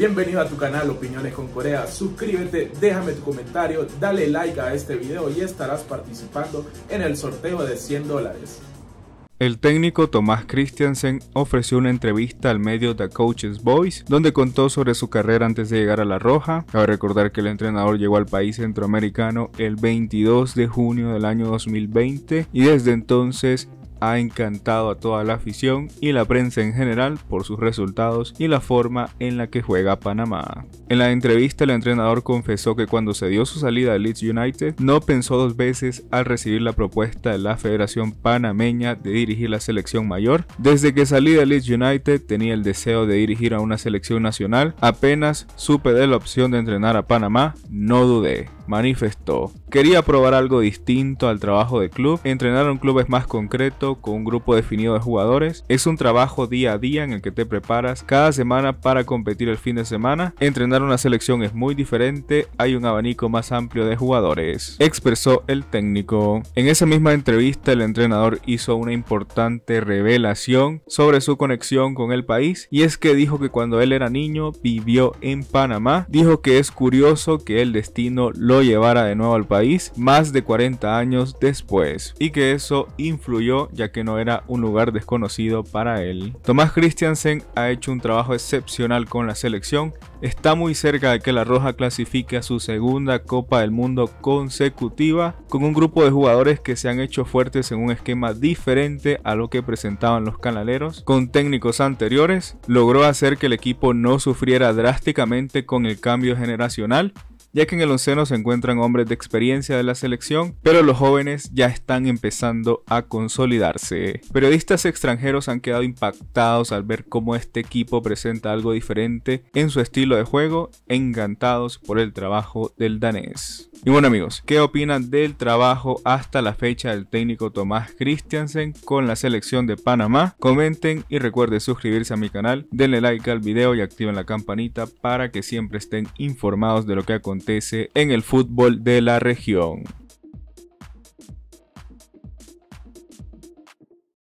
Bienvenido a tu canal Opiniones con Corea, suscríbete, déjame tu comentario, dale like a este video y estarás participando en el sorteo de 100 dólares. El técnico Tomás Christiansen ofreció una entrevista al medio The Coaches Voice, donde contó sobre su carrera antes de llegar a La Roja. Cabe recordar que el entrenador llegó al país centroamericano el 22 de junio del año 2020 y desde entonces ha encantado a toda la afición y la prensa en general por sus resultados y la forma en la que juega Panamá. En la entrevista el entrenador confesó que cuando se dio su salida a Leeds United no pensó dos veces al recibir la propuesta de la Federación Panameña de dirigir la selección mayor. Desde que salí de Leeds United tenía el deseo de dirigir a una selección nacional, apenas supe de la opción de entrenar a Panamá, no dudé manifestó. Quería probar algo distinto al trabajo de club. Entrenar un club es más concreto, con un grupo definido de jugadores. Es un trabajo día a día en el que te preparas cada semana para competir el fin de semana. Entrenar una selección es muy diferente, hay un abanico más amplio de jugadores, expresó el técnico. En esa misma entrevista el entrenador hizo una importante revelación sobre su conexión con el país y es que dijo que cuando él era niño vivió en Panamá. Dijo que es curioso que el destino lo llevara de nuevo al país más de 40 años después y que eso influyó ya que no era un lugar desconocido para él. Tomás Christiansen ha hecho un trabajo excepcional con la selección, está muy cerca de que la Roja clasifique a su segunda Copa del Mundo consecutiva con un grupo de jugadores que se han hecho fuertes en un esquema diferente a lo que presentaban los canaleros con técnicos anteriores, logró hacer que el equipo no sufriera drásticamente con el cambio generacional ya que en el onceno se encuentran hombres de experiencia de la selección, pero los jóvenes ya están empezando a consolidarse. Periodistas extranjeros han quedado impactados al ver cómo este equipo presenta algo diferente en su estilo de juego, encantados por el trabajo del danés. Y bueno amigos, ¿qué opinan del trabajo hasta la fecha del técnico Tomás Christiansen con la selección de Panamá? Comenten y recuerden suscribirse a mi canal, denle like al video y activen la campanita para que siempre estén informados de lo que acontece en el fútbol de la región.